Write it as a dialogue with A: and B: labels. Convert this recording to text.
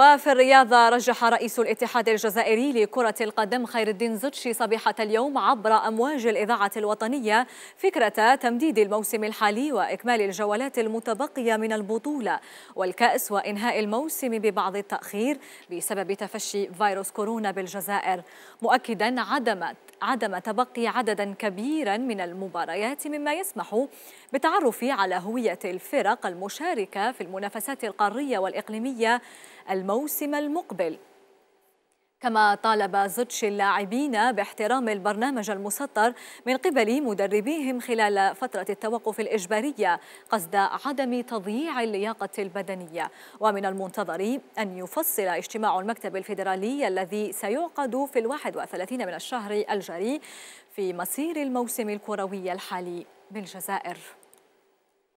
A: وفي الرياضة رجح رئيس الاتحاد الجزائري لكرة القدم خير الدين زوتشي صبيحة اليوم عبر أمواج الإذاعة الوطنية فكرة تمديد الموسم الحالي وإكمال الجولات المتبقية من البطولة والكأس وإنهاء الموسم ببعض التأخير بسبب تفشي فيروس كورونا بالجزائر مؤكدا عدم عدم تبقي عددا كبيرا من المباريات مما يسمح بالتعرف على هوية الفرق المشاركة في المنافسات القارية والإقليمية الموسم المقبل كما طالب زوتشي اللاعبين باحترام البرنامج المسطر من قبل مدربيهم خلال فترة التوقف الإجبارية قصد عدم تضييع اللياقة البدنية ومن المنتظر أن يفصل اجتماع المكتب الفيدرالي الذي سيعقد في الواحد وثلاثين من الشهر الجاري في مصير الموسم الكروي الحالي بالجزائر